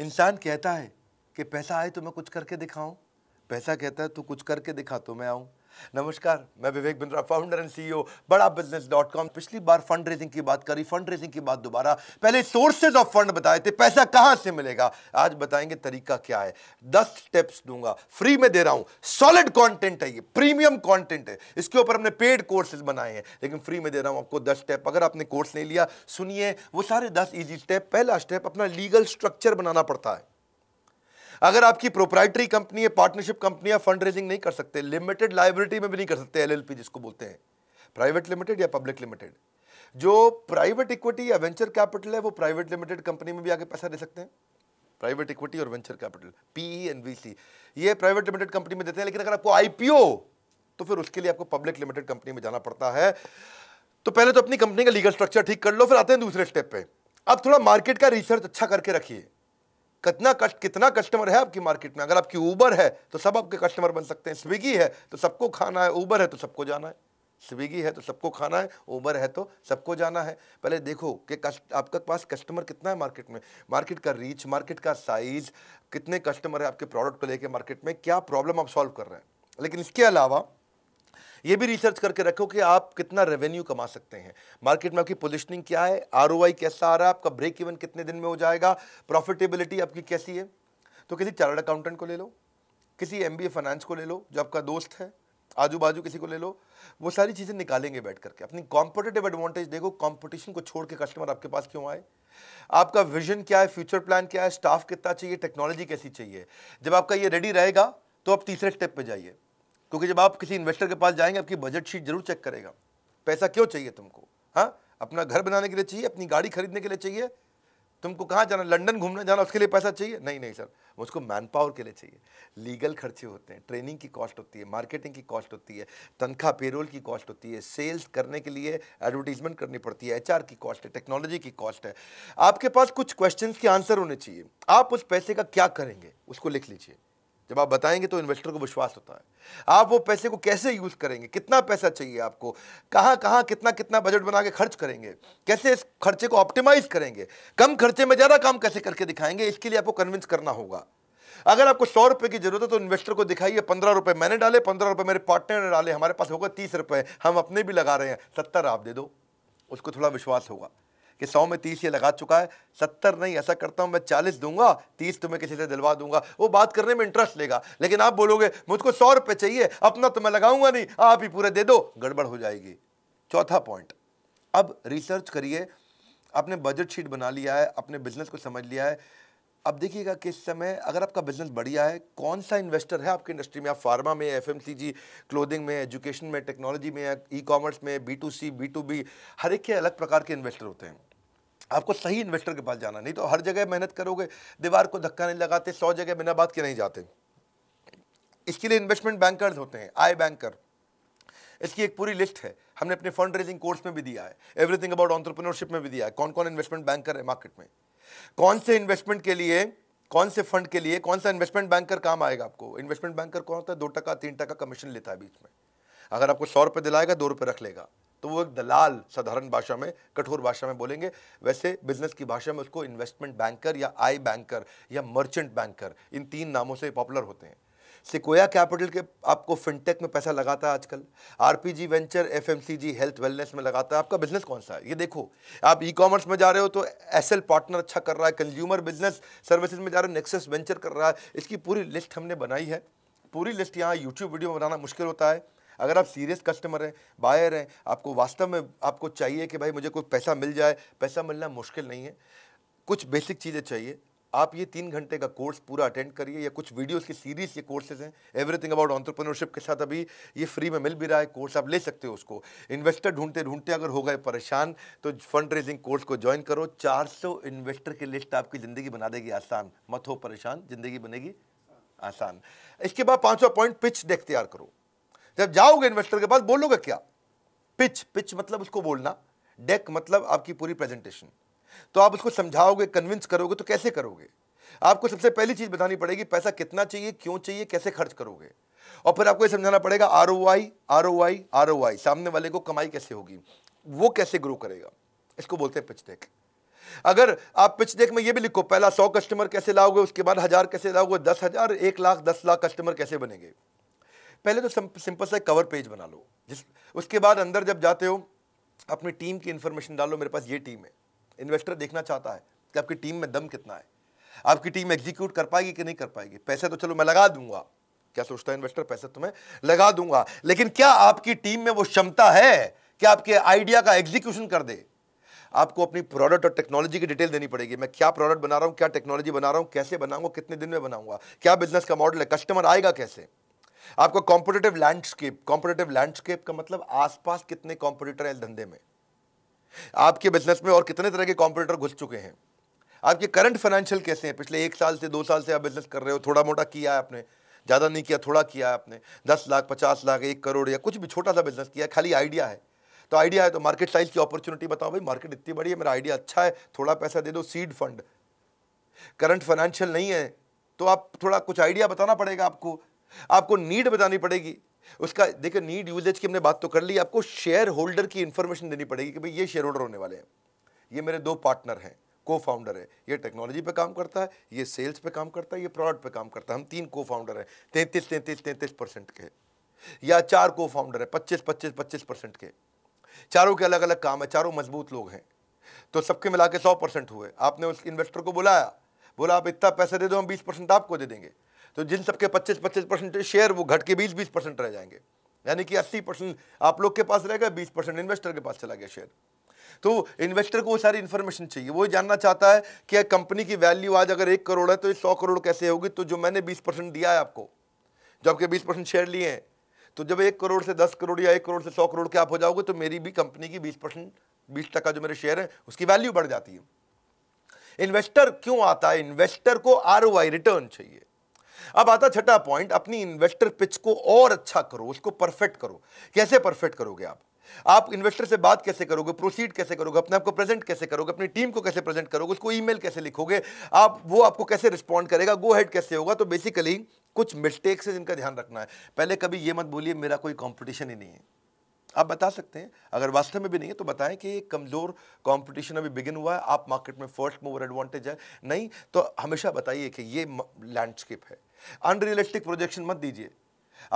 इंसान कहता है कि पैसा आए तो मैं कुछ करके दिखाऊं पैसा कहता है तू कुछ करके दिखा तो मैं आऊं नमस्कार मैं Vivek Bindra founder and CEO Bada business dot com पिछली बार फंड रेजिंग की बात करी फंड रेजिंग की बात दोबारा पहले सोर्सेज ऑफ फंड बताए थे पैसा कहां से मिलेगा आज बताएंगे तरीका क्या है दस स्टेप्स दूंगा फ्री में दे रहा हूं सॉलिड कॉन्टेंट है ये प्रीमियम कॉन्टेंट है इसके ऊपर हमने पेड कोर्सेज बनाए हैं लेकिन फ्री में दे रहा हूँ आपको दस स्टेप अगर आपने कोर्स नहीं लिया सुनिए वो सारे दस ईजी स्टेप पहला स्टेप अपना लीगल स्ट्रक्चर बनाना पड़ता है अगर आपकी प्रोप्राइटरी कंपनी है पार्टनरशिप कंपनी है फंड रेजिंग नहीं कर सकते लिमिटेड लाइबिलिटी में भी नहीं कर सकते एलएलपी जिसको बोलते हैं प्राइवेट लिमिटेड या पब्लिक लिमिटेड जो प्राइवेट इक्विटी या वेंचर कैपिटल है वो प्राइवेट लिमिटेड कंपनी में भी आगे पैसा दे सकते हैं प्राइवेट इक्विटी और venture capital PE and VC ये प्राइवेट लिमिटेड कंपनी में देते हैं लेकिन अगर आपको आईपीओ तो फिर उसके लिए आपको पब्लिक लिमिटेड कंपनी में जाना पड़ता है तो पहले तो अपनी कंपनी का लीगल स्ट्रक्चर ठीक कर लो फिर आते हैं दूसरे स्टेप पे अब थोड़ा मार्केट का रिसर्च अच्छा करके रखिए कितना कष्ट कितना कस्टमर है आपकी मार्केट में अगर आपकी ऊबर है तो सब आपके कस्टमर बन सकते हैं स्विगी है तो सबको खाना है ऊबर है तो सबको जाना है स्विगी है तो सबको खाना है ऊबर है तो सबको जाना है पहले देखो कि कस्ट आपके पास कस्टमर कितना है मार्केट में मार्केट का रीच मार्केट का साइज कितने कस्टमर है आपके प्रोडक्ट को लेके मार्केट में क्या प्रॉब्लम आप सॉल्व कर रहे हैं लेकिन इसके अलावा ये भी रिसर्च करके रखो कि आप कितना रेवेन्यू कमा सकते हैं मार्केट में आपकी पोजिशनिंग क्या है आर कैसा आ रहा है आपका ब्रेक इवन कितने दिन में हो जाएगा प्रॉफिटेबिलिटी आपकी कैसी है तो किसी चार्ट अकाउंटेंट को ले लो किसी एम फाइनेंस को ले लो जो आपका दोस्त है आजू बाजू किसी को ले लो वो सारी चीज़ें निकालेंगे बैठ करके अपनी कॉम्पिटेटिव एडवांटेज देखो कॉम्पिटिशन को छोड़ के कस्टमर आपके पास क्यों आए आपका विजन क्या है फ्यूचर प्लान क्या है स्टाफ कितना चाहिए टेक्नोलॉजी कैसी चाहिए जब आपका ये रेडी रहेगा तो आप तीसरे स्टेप पे जाइए क्योंकि जब आप किसी इन्वेस्टर के पास जाएंगे आपकी बजट शीट जरूर चेक करेगा पैसा क्यों चाहिए तुमको हाँ अपना घर बनाने के लिए चाहिए अपनी गाड़ी खरीदने के लिए चाहिए तुमको कहाँ जाना लंदन घूमने जाना उसके लिए पैसा चाहिए नहीं नहीं सर मुझको मैन पावर के लिए चाहिए लीगल खर्चे होते हैं ट्रेनिंग की कॉस्ट होती है मार्केटिंग की कॉस्ट होती है तनख्वाह पेरोल की कॉस्ट होती है सेल्स करने के लिए एडवर्टीजमेंट करनी पड़ती है एचआर की कॉस्ट है टेक्नोलॉजी की कॉस्ट है आपके पास कुछ क्वेश्चन के आंसर होने चाहिए आप उस पैसे का क्या करेंगे उसको लिख लीजिए जब आप बताएंगे तो इन्वेस्टर को विश्वास होता है आप वो पैसे को कैसे यूज़ करेंगे कितना पैसा चाहिए आपको कहां कहां कितना कितना बजट बना के खर्च करेंगे कैसे इस खर्चे को ऑप्टिमाइज करेंगे कम खर्चे में ज़्यादा काम कैसे करके दिखाएंगे इसके लिए आपको कन्विंस करना होगा अगर आपको सौ रुपए की जरूरत है तो इन्वेस्टर को दिखाइए पंद्रह रुपए मैंने डाले पंद्रह रुपए मेरे पार्टनर ने डाले हमारे पास होगा तीस रुपए हम अपने भी लगा रहे हैं सत्तर आप दे दो उसको थोड़ा विश्वास होगा कि सौ में तीस ये लगा चुका है सत्तर नहीं ऐसा करता हूँ मैं चालीस दूंगा तीस तुम्हें किसी से दिलवा दूंगा वो बात करने में इंटरेस्ट लेगा लेकिन आप बोलोगे मुझको सौ रुपये चाहिए अपना तो मैं लगाऊंगा नहीं आप ही पूरे दे दो गड़बड़ हो जाएगी चौथा पॉइंट अब रिसर्च करिए आपने बजट शीट बना लिया है अपने बिजनेस को समझ लिया है अब देखिएगा किस समय अगर आपका बिजनेस बढ़िया है कौन सा इन्वेस्टर है आपकी इंडस्ट्री में आप फार्मा में एफ क्लोथिंग में एजुकेशन में टेक्नोलॉजी में ई कॉमर्स में B to C B to B हर एक के अलग प्रकार के इन्वेस्टर होते हैं आपको सही इन्वेस्टर के पास जाना नहीं तो हर जगह मेहनत करोगे दीवार को धक्का नहीं लगाते सौ जगह बिना बात के नहीं जाते इसके लिए इन्वेस्टमेंट बैंकर्स होते हैं आई बैंकर इसकी एक पूरी लिस्ट है हमने अपने फंड रेजिंग कोर्स में भी दिया है एवरीथिंग अबाउट ऑन्टरप्रनोरशिप में भी दिया है कौन कौन इन्वेस्टमेंट बैंकर है मार्केट में कौन से इन्वेस्टमेंट के लिए कौन से फंड के लिए कौन सा इन्वेस्टमेंट बैंकर काम आएगा आपको इन्वेस्टमेंट बैंकर कौन होता है दो टका तीन टका कमीशन लेता है बीच में अगर आपको सौ रुपये दिलाएगा दो रुपये रख लेगा तो वो एक दलाल साधारण भाषा में कठोर भाषा में बोलेंगे वैसे बिजनेस की भाषा में उसको इन्वेस्टमेंट बैंकर या आई बैंकर या मर्चेंट बैंकर इन तीन नामों से पॉपुलर होते हैं सिकोया कैपिटल के आपको फिनटेक में पैसा लगाता है आजकल RPG venture FMCG health wellness में लगाता है आपका बिजनेस कौन सा है ये देखो आप ई कॉमर्स में जा रहे हो तो एसएल पार्टनर अच्छा कर रहा है कंज्यूमर बिजनेस सर्विसेज में जा रहे हो नेक्सस वेंचर कर रहा है इसकी पूरी लिस्ट हमने बनाई है पूरी लिस्ट यहाँ यूट्यूब वीडियो में बनाना मुश्किल होता है अगर आप सीरियस कस्टमर हैं बायर हैं आपको वास्तव में आपको चाहिए कि भाई मुझे कोई पैसा मिल जाए पैसा मिलना मुश्किल नहीं है कुछ बेसिक चीज़ें चाहिए आप ये तीन घंटे का कोर्स पूरा अटेंड करिए या कुछ वीडियोस की सीरीज ये कोर्सेज हैं एवरीथिंग अबाउट ऑन्टरप्रनरशिप के साथ अभी ये फ्री में मिल भी रहा है कोर्स आप ले सकते हो उसको इन्वेस्टर ढूंढते ढूंढते अगर हो गए परेशान तो फंड रेजिंग कोर्स को ज्वाइन करो 400 इन्वेस्टर की लिस्ट आपकी ज़िंदगी बना देगी आसान मत हो परेशान ज़िंदगी बनेगी आसान इसके बाद पाँचवा पॉइंट पिच डेक तैयार करो जब जाओगे इन्वेस्टर के पास बोलोगे क्या पिच पिच मतलब उसको बोलना डेक मतलब आपकी पूरी प्रेजेंटेशन तो आप उसको समझाओगे कन्विंस करोगे तो कैसे करोगे आपको सबसे पहली चीज़ बतानी पड़ेगी पैसा कितना चाहिए क्यों चाहिए कैसे खर्च करोगे और फिर आपको यह समझाना पड़ेगा R O I R O I R O I सामने वाले को कमाई कैसे होगी वो कैसे ग्रो करेगा इसको बोलते हैं पिच डेक अगर आप पिच डेक में ये भी लिखो पहला सौ कस्टमर कैसे लाओगे उसके बाद हज़ार कैसे लाओगे दस हज़ार एक लाख दस लाख कस्टमर कैसे बनेंगे पहले तो सिंपल सा कवर पेज बना लो जिस उसके बाद अंदर जब जाते हो अपनी टीम की इन्फॉर्मेशन डालो मेरे पास ये टीम है इन्वेस्टर देखना चाहता है कि आपकी टीम में दम कितना है आपकी टीम एग्जीक्यूट कर पाएगी कि नहीं कर पाएगी पैसे तो चलो मैं लगा दूंगा क्या सोचता है इन्वेस्टर पैसे तो मैं लगा दूंगा लेकिन क्या आपकी टीम में वो क्षमता है कि आपके आइडिया का एग्जीक्यूशन कर दे आपको अपनी प्रोडक्ट और टेक्नोलॉजी की डिटेल देनी पड़ेगी मैं क्या प्रोडक्ट बना रहा हूँ क्या टेक्नोलॉजी बना रहा हूँ कैसे बनाऊंगा कितने दिन में बनाऊंगा क्या बिजनेस का मॉडल है कस्टमर आएगा कैसे आपका कॉम्पिटेटिव लैंडस्केप कॉम्पिटेटिव लैंडस्केप का मतलब आसपास कितने कॉम्पिटेटर हैं धंधे में आपके बिजनेस में और कितने तरह के कॉम्पिटिटर घुस चुके हैं आपके करंट फाइनेंशियल कैसे हैं पिछले एक साल से दो साल से आप बिजनेस कर रहे हो थोड़ा मोटा किया है आपने ज़्यादा नहीं किया थोड़ा किया है आपने दस लाख पचास लाख एक करोड़ या कुछ भी छोटा सा बिजनेस किया खाली आइडिया है तो आइडिया है तो मार्केट साइज की अपॉर्चुनिटी बताओ भाई मार्केट इतनी बड़ी है मेरा आइडिया अच्छा है थोड़ा पैसा दे दो सीड फंड करंट फाइनेंशियल नहीं है तो आप थोड़ा कुछ आइडिया बताना पड़ेगा आपको आपको नीड बतानी पड़ेगी उसका देखिए नीड यूजेज की हमने बात तो कर ली आपको शेयर होल्डर की इंफॉर्मेशन देनी पड़ेगी कि भाई ये शेयर होल्डर होने वाले हैं ये मेरे दो पार्टनर हैं को फाउंडर है ये टेक्नोलॉजी पे काम करता है ये सेल्स पे काम करता है ये प्रोडक्ट पे काम करता है हम तीन को फाउंडर हैं तैंतीस तैंतीस तैंतीस परसेंट के या चार को फाउंडर है पच्चीस पच्चीस पच्चीस परसेंट के चारों के अलग अलग काम है चारों मजबूत लोग हैं तो सबके मिला के सौ परसेंट हुए आपने उस इन्वेस्टर को बुलाया बोला आप इतना पैसा दे दो हम बीस परसेंट आपको दे देंगे तो जिन सबके 25-25 परसेंट शेयर वो घट के 20-20 परसेंट रह जाएंगे यानी कि 80 परसेंट आप लोग के पास रहेगा 20 परसेंट इन्वेस्टर के पास चला गया शेयर तो इन्वेस्टर को वो सारी इन्फॉर्मेशन चाहिए वो जानना चाहता है कि कंपनी की वैल्यू आज अगर एक करोड़ है तो ये सौ करोड़ कैसे होगी तो जो मैंने बीस परसेंट दिया है आपको जो आपके बीस परसेंट शेयर लिए हैं तो जब एक करोड़ से दस करोड़ या एक करोड़ से सौ करोड़ के आप हो जाओगे तो मेरी भी कंपनी की बीस परसेंट बीस टका जो मेरे शेयर है उसकी वैल्यू बढ़ जाती है इन्वेस्टर क्यों आता है इन्वेस्टर को आर रिटर्न चाहिए अब आता छठा पॉइंट अपनी इन्वेस्टर पिच को और अच्छा करो उसको परफेक्ट करो कैसे परफेक्ट करोगे आप आप इन्वेस्टर से बात कैसे करोगे प्रोसीड कैसे करोगे अपने आप को प्रेजेंट कैसे करोगे अपनी टीम को कैसे प्रेजेंट करोगे उसको ईमेल कैसे लिखोगे आप वो आपको कैसे रिस्पॉन्ड करेगा गो हेड कैसे होगा तो बेसिकली कुछ मिस्टेक्स है जिनका ध्यान रखना है पहले कभी ये मत बोलिए मेरा कोई कॉम्पिटिशन ही नहीं है आप बता सकते हैं अगर वास्तव में भी नहीं है तो बताएं कि कमज़ोर कंपटीशन अभी बिगिन हुआ है आप मार्केट में फर्स्ट मूवर एडवांटेज है नहीं तो हमेशा बताइए कि ये लैंडस्केप है अनरियलिस्टिक प्रोजेक्शन मत दीजिए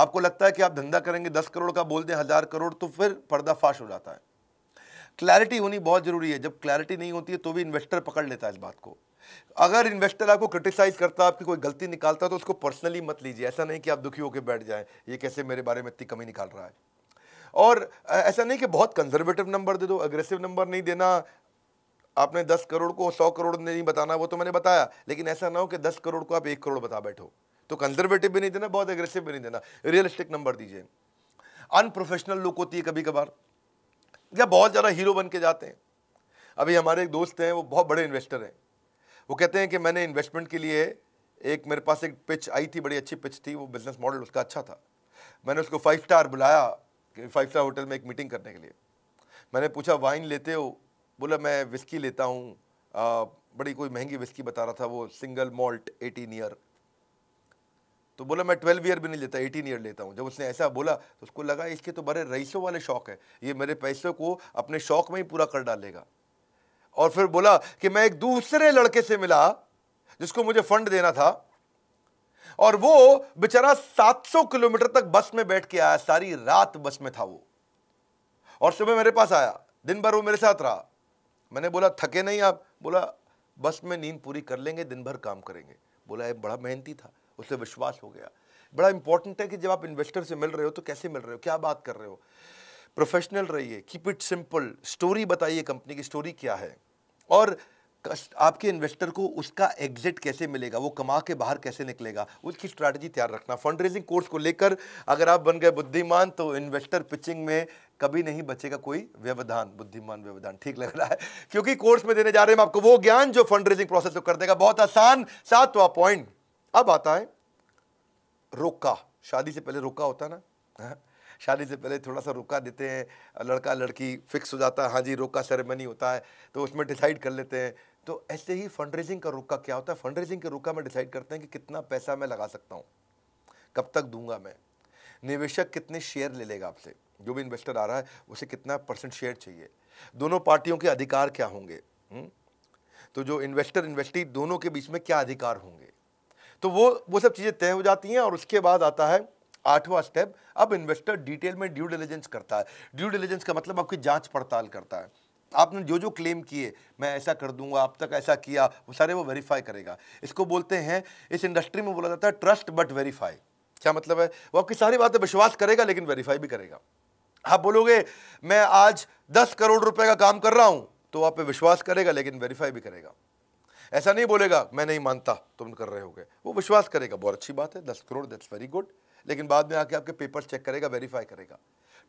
आपको लगता है कि आप धंधा करेंगे दस करोड़ का बोल दें हज़ार करोड़ तो फिर पर्दाफाश हो जाता है क्लैरिटी होनी बहुत ज़रूरी है जब क्लैरिटी नहीं होती है तो भी इन्वेस्टर पकड़ लेता है इस बात को अगर इन्वेस्टर आपको क्रिटिसाइज करता है आपकी कोई गलती निकालता है तो उसको पर्सनली मत लीजिए ऐसा नहीं कि आप दुखी होकर बैठ जाए ये कैसे मेरे बारे में इतनी कमी निकाल रहा है और ऐसा नहीं कि बहुत कंजर्वेटिव नंबर दे दो अग्रेसिव नंबर नहीं देना आपने दस करोड़ को सौ करोड़ नहीं बताना वो तो मैंने बताया लेकिन ऐसा ना हो कि दस करोड़ को आप एक करोड़ बता बैठो तो कंजर्वेटिव भी नहीं देना बहुत एग्रेसिव भी नहीं देना रियलिस्टिक नंबर दीजिए अनप्रोफेशनल लुक होती है कभी कभार या बहुत ज़्यादा हीरो बन के जाते हैं अभी हमारे एक दोस्त हैं वो बहुत बड़े इन्वेस्टर हैं वो कहते हैं कि मैंने इन्वेस्टमेंट के लिए एक मेरे पास एक पिच आई थी बड़ी अच्छी पिच थी वो बिज़नेस मॉडल उसका अच्छा था मैंने उसको फाइव स्टार बुलाया फाइव स्टार होटल में एक मीटिंग करने के लिए मैंने पूछा वाइन लेते हो बोला मैं विस्की लेता हूँ बड़ी कोई महंगी विस्की बता रहा था वो सिंगल मॉल्ट एटीन ईयर तो बोला मैं ट्वेल्व ईयर भी नहीं लेता एटीन ईयर लेता हूँ जब उसने ऐसा बोला तो उसको लगा इसके तो बड़े रईसों वाले शौक है ये मेरे पैसों को अपने शौक में ही पूरा कर डालेगा और फिर बोला कि मैं एक दूसरे लड़के से मिला जिसको मुझे फंड देना था और वो बेचारा 700 किलोमीटर तक बस में बैठ के आया सारी रात बस में था वो और सुबह मेरे पास आया दिन भर वो मेरे साथ रहा मैंने बोला थके नहीं आप बोला बस में नींद पूरी कर लेंगे दिन भर काम करेंगे बोला ये बड़ा मेहनती था उसे विश्वास हो गया बड़ा इंपॉर्टेंट है कि जब आप इन्वेस्टर से मिल रहे हो तो कैसे मिल रहे हो क्या बात कर रहे हो प्रोफेशनल रहिए कीप इट सिंपल स्टोरी बताइए कंपनी की स्टोरी क्या है और आपके इन्वेस्टर को उसका एग्जिट कैसे मिलेगा वो कमा के बाहर कैसे निकलेगा उसकी स्ट्रैटेजी तैयार रखना फंड रेजिंग कोर्स को लेकर अगर आप बन गए बुद्धिमान तो इन्वेस्टर पिचिंग में कभी नहीं बचेगा कोई व्यवधान बुद्धिमान व्यवधान ठीक लग रहा है क्योंकि कोर्स में देने जा रहे हैं आपको वो ज्ञान जो फंड रेजिंग प्रोसेस को कर देगा बहुत आसान सातवा पॉइंट अब आता है रोका शादी से पहले रोका होता ना हाँ? शादी से पहले थोड़ा सा रोका देते हैं लड़का लड़की फिक्स हो जाता है हाँ जी रोका सेरेमनी होता है तो उसमें डिसाइड कर लेते हैं तो ऐसे ही फंड रेजिंग का रुका क्या होता है फंड रेजिंग के रुका में डिसाइड करते हैं कि कितना पैसा मैं लगा सकता हूँ कब तक दूंगा मैं निवेशक कितने शेयर ले लेगा आपसे जो भी इन्वेस्टर आ रहा है उसे कितना परसेंट शेयर चाहिए दोनों पार्टियों के अधिकार क्या होंगे हम्म? तो जो इन्वेस्टर इन्वेस्टी दोनों के बीच में क्या अधिकार होंगे तो वो वो सब चीज़ें तय हो जाती हैं और उसके बाद आता है आठवां स्टेप अब इन्वेस्टर डिटेल में ड्यू डिलीजेंस करता है ड्यू डिलीजेंस का मतलब आपकी जांच पड़ताल करता है आपने जो जो क्लेम किए मैं ऐसा कर दूंगा आप तक ऐसा किया वो सारे वो वेरीफाई करेगा इसको बोलते हैं इस इंडस्ट्री में बोला जाता है ट्रस्ट बट वेरीफाई क्या मतलब है वो आपकी सारी बातें विश्वास करेगा लेकिन वेरीफाई भी करेगा आप बोलोगे मैं आज दस करोड़ रुपए का काम कर रहा हूं तो आप पे विश्वास करेगा लेकिन वेरीफाई भी करेगा ऐसा नहीं बोलेगा मैं नहीं मानता तुम कर रहे हो वो विश्वास करेगा बहुत अच्छी बात है दस करोड़ दैट्स वेरी गुड लेकिन बाद में आके आपके पेपर चेक करेगा वेरीफाई करेगा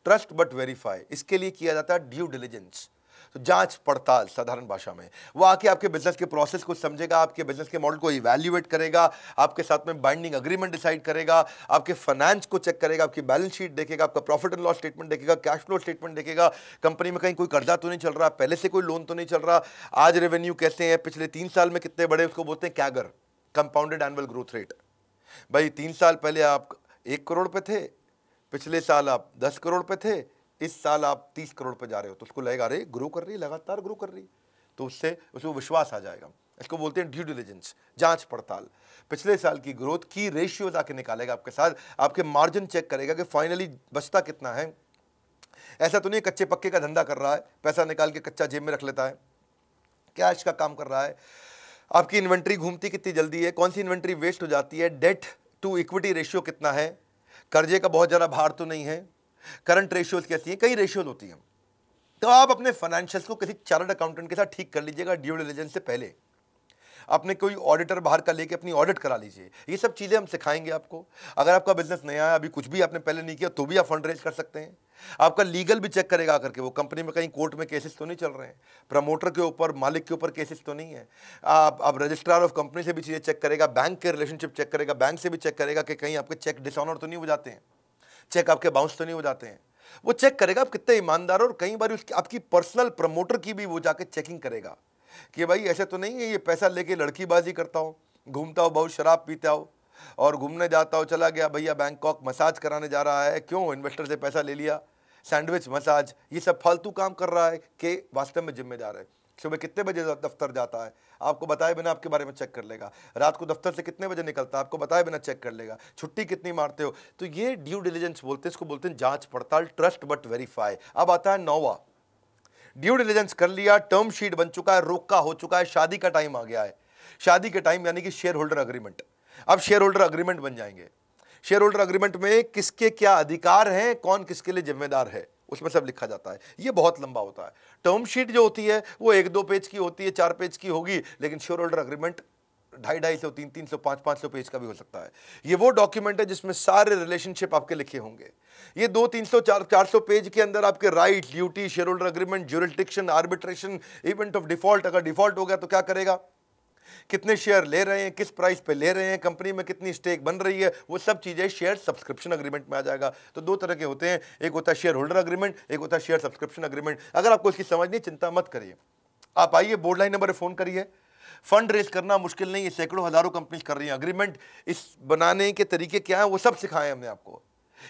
ट्रस्ट बट वेरीफाई इसके लिए किया जाता है ड्यू डिलीजेंस तो जांच पड़ताल साधारण भाषा में वो आके आपके बिजनेस के प्रोसेस को समझेगा आपके बिजनेस के मॉडल को इवेल्यूएट करेगा आपके साथ में बाइंडिंग अग्रीमेंट डिसाइड करेगा आपके फाइनेंस को चेक करेगा आपकी बैलेंस शीट देखेगा आपका प्रॉफिट एंड लॉस स्टेटमेंट देखेगा कैश फ्लो स्टेटमेंट देखेगा कंपनी में कहीं कोई कर्जा तो नहीं चल रहा पहले से कोई लोन तो नहीं चल रहा आज रेवेन्यू कैसे है पिछले तीन साल में कितने बड़े उसको बोलते हैं CAGR compounded annual growth rate भाई तीन साल पहले आप एक करोड़ पे थे पिछले साल आप दस करोड़ पे थे इस साल आप तीस करोड़ पे जा रहे हो तो उसको लगेगा अरे ग्रो कर रही है लगातार ग्रो कर रही है तो उससे उसको विश्वास आ जाएगा इसको बोलते हैं ड्यू डिलीजेंस जांच पड़ताल पिछले साल की ग्रोथ की रेशियोज आके निकालेगा आपके साथ आपके मार्जिन चेक करेगा कि फाइनली बचता कितना है ऐसा तो नहीं कच्चे पक्के का धंधा कर रहा है पैसा निकाल के कच्चा जेब में रख लेता है कैश का काम कर रहा है आपकी इन्वेंट्री घूमती कितनी जल्दी है कौन सी इन्वेंट्री वेस्ट हो जाती है डेट टू इक्विटी रेशियो कितना है कर्जे का बहुत ज़्यादा भार तो नहीं है करंट रेशियोज कैसी हैं कई रेशियोज होती हैं तो आप अपने फाइनेंशियल्स को किसी चार्ट अकाउंटेंट के साथ ठीक कर लीजिएगा ड्यू डिलीजेंस से पहले अपने कोई ऑडिटर बाहर का लेके अपनी ऑडिट करा लीजिए ये सब चीज़ें हम सिखाएंगे आपको अगर आपका बिजनेस नया है अभी कुछ भी आपने पहले नहीं किया तो भी आप फंड रेज कर सकते हैं आपका लीगल भी चेक करेगा करके वो कंपनी में कहीं कोर्ट में केसेस तो नहीं चल रहे हैं प्रमोटर के ऊपर मालिक के ऊपर केसेस तो नहीं है आप आप रजिस्ट्रार ऑफ कंपनी से भी चीज़ें चेक करेगा बैंक के रिलेशनशिप चेक करेगा बैंक से भी चेक करेगा कि कहीं आपके चेक डिसऑनर तो नहीं हो जाते हैं चेक आपके बाउंस तो नहीं हो जाते हैं वो चेक करेगा आप कितने ईमानदार और कई बार उसकी आपकी पर्सनल प्रमोटर की भी वो जाके चेकिंग करेगा कि भाई ऐसे तो नहीं है ये पैसा लेके लड़कीबाजी करता हो घूमता हो बहुत शराब पीता हो और घूमने जाता हो चला गया भैया बैंकॉक मसाज कराने जा रहा है क्यों इन्वेस्टर से पैसा ले लिया सैंडविच मसाज ये सब फालतू काम कर रहा है के वास्तव में जिम्मेदार है सुबह कितने बजे दफ्तर जाता है आपको बताए बिना आपके बारे में चेक कर लेगा रात को दफ्तर से कितने बजे निकलता है आपको बताए बिना चेक कर लेगा छुट्टी कितनी मारते हो तो ये ड्यू डिलीजेंस बोलते हैं इसको बोलते हैं जाँच पड़ताल ट्रस्ट बट वेरीफाई अब आता है नोवा ड्यू डिलीजेंस कर लिया टर्म शीट बन चुका है रोका हो चुका है शादी का टाइम आ गया है शादी के टाइम यानी कि शेयर होल्डर अग्रीमेंट अब शेयर होल्डर अग्रीमेंट बन जाएंगे शेयर होल्डर अग्रीमेंट में किसके क्या अधिकार हैं कौन किसके लिए जिम्मेदार है उसमें सब लिखा जाता है ये बहुत लंबा होता है टर्म शीट जो होती है वो एक दो पेज की होती है चार पेज की होगी लेकिन श्योर होल्डर अग्रीमेंट ढाई ढाई सौ तीन तीन सौ पाँच पाँच सौ पेज का भी हो सकता है ये वो डॉक्यूमेंट है जिसमें सारे रिलेशनशिप आपके लिखे होंगे ये दो तीन सौ चार चार सौ पेज के अंदर आपके right duty share holder agreement jurisdiction arbitration event of default अगर डिफॉल्ट हो गया तो क्या करेगा कितने शेयर ले रहे हैं किस प्राइस पे ले रहे हैं कंपनी में कितनी स्टेक बन रही है वो सब चीज़ें शेयर सब्सक्रिप्शन अग्रीमेंट में आ जाएगा तो दो तरह के होते हैं एक होता है शेयर होल्डर अग्रीमेंट एक होता है शेयर सब्सक्रिप्शन अग्रीमेंट अगर आपको इसकी समझ नहीं चिंता मत करिए आप आइए बोर्ड लाइन नंबर फ़ोन करिए फंड रेज करना मुश्किल नहीं है सैकड़ों हज़ारों कंपनीज कर रही हैं अग्रीमेंट इस बनाने के तरीके क्या हैं वो सब सिखाए हमने आपको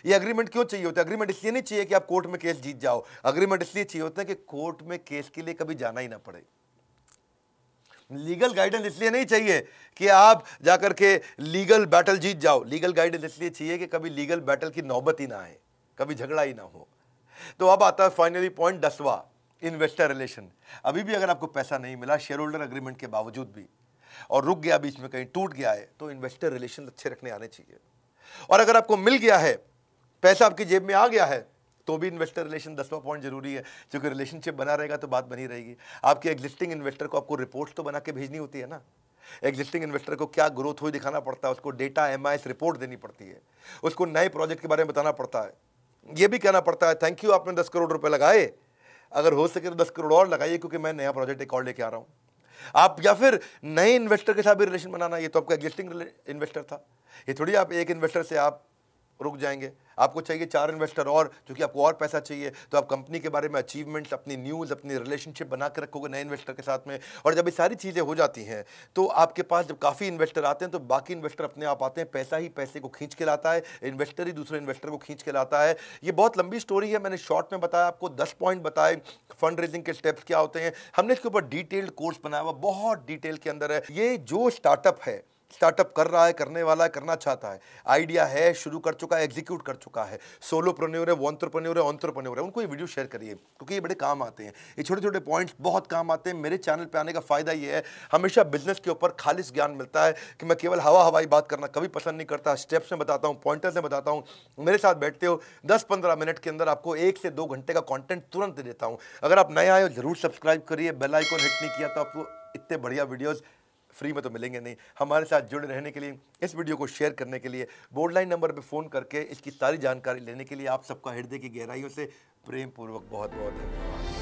ये अग्रीमेंट क्यों चाहिए होता है अग्रीमेंट इसलिए नहीं चाहिए कि आप कोर्ट में केस जीत जाओ अग्रीमेंट इसलिए चाहिए होता है कि कोर्ट में केस के लिए कभी जाना ही ना पड़े लीगल गाइडेंस इसलिए नहीं चाहिए कि आप जाकर के लीगल बैटल जीत जाओ लीगल गाइडेंस इसलिए चाहिए कि कभी लीगल बैटल की नौबत ही ना आए कभी झगड़ा ही ना हो तो अब आता है फाइनली पॉइंट दसवा इन्वेस्टर रिलेशन अभी भी अगर आपको पैसा नहीं मिला शेयर होल्डर अग्रीमेंट के बावजूद भी और रुक गया बीच में कहीं टूट गया है तो इन्वेस्टर रिलेशन अच्छे रखने आने चाहिए और अगर आपको मिल गया है पैसा आपकी जेब में आ गया है तो भी इन्वेस्टर रिलेशन दसवा पॉइंट जरूरी है क्योंकि रिलेशनशिप बना रहेगा तो बात बनी रहेगी आपके एग्जिस्टिंग इन्वेस्टर को आपको रिपोर्ट तो बना के भेजनी होती है ना एग्जिस्टिंग इन्वेस्टर को क्या ग्रोथ हुई दिखाना पड़ता है उसको डेटा एम रिपोर्ट देनी पड़ती है उसको नए प्रोजेक्ट के बारे में बताना पड़ता है ये भी कहना पड़ता है थैंक यू आपने दस करोड़ रुपये लगाए अगर हो सके तो दस करोड़ और लगाइए क्योंकि मैं नया प्रोजेक्ट एक और लेके आ रहा हूँ आप या फिर नए इन्वेस्टर के साथ भी रिलेशन बनाना ये तो आपका एग्जिस्टिंग इन्वेस्टर था ये थोड़ी आप एक इन्वेस्टर से आप रुक जाएंगे आपको चाहिए चार इन्वेस्टर और क्योंकि आपको और पैसा चाहिए तो आप कंपनी के बारे में अचीवमेंट अपनी न्यूज़ अपनी रिलेशनशिप बना के रखोगे नए इन्वेस्टर के साथ में और जब ये सारी चीज़ें हो जाती हैं तो आपके पास जब काफ़ी इन्वेस्टर आते हैं तो बाकी इन्वेस्टर अपने आप आते हैं पैसा ही पैसे को खींच के लाता है इन्वेस्टर ही दूसरे इन्वेस्टर को खींच के लाता है ये बहुत लंबी स्टोरी है मैंने शॉर्ट में बताया आपको दस पॉइंट बताए फंड रेजिंग के स्टेप्स क्या होते हैं हमने इसके ऊपर डिटेल्ड कोर्स बनाया हुआ बहुत डिटेल के अंदर है ये जो स्टार्टअप है स्टार्टअप कर रहा है करने वाला है करना चाहता है आइडिया है शुरू कर चुका है एग्जीक्यूट कर चुका है सोलो प्रोन्योर है वॉन्ट्रप्रन्योर है ऑन्ट्रप्रन्योर है उनको ये वीडियो शेयर करिए क्योंकि ये बड़े काम आते हैं ये छोटे छोटे पॉइंट्स बहुत काम आते हैं मेरे चैनल पर आने का फ़ायदा ये है हमेशा बिजनेस के ऊपर खालिश ज्ञान मिलता है कि मैं केवल हवा हवाई बात करना कभी पसंद नहीं करता स्टेप्स में बताता हूँ पॉइंटर्स में बताता हूँ मेरे साथ बैठते हो दस पंद्रह मिनट के अंदर आपको एक से दो घंटे का कॉन्टेंट तुरंत देता हूँ अगर आप नए आए हो जरूर सब्सक्राइब करिए बेल आइकॉन हिट नहीं किया तो आपको इतने बढ़िया वीडियोज़ फ्री में तो मिलेंगे नहीं हमारे साथ जुड़े रहने के लिए इस वीडियो को शेयर करने के लिए बोर्ड लाइन नंबर पर फ़ोन करके इसकी सारी जानकारी लेने के लिए आप सबका हृदय की गहराइयों से प्रेम पूर्वक बहुत बहुत धन्यवाद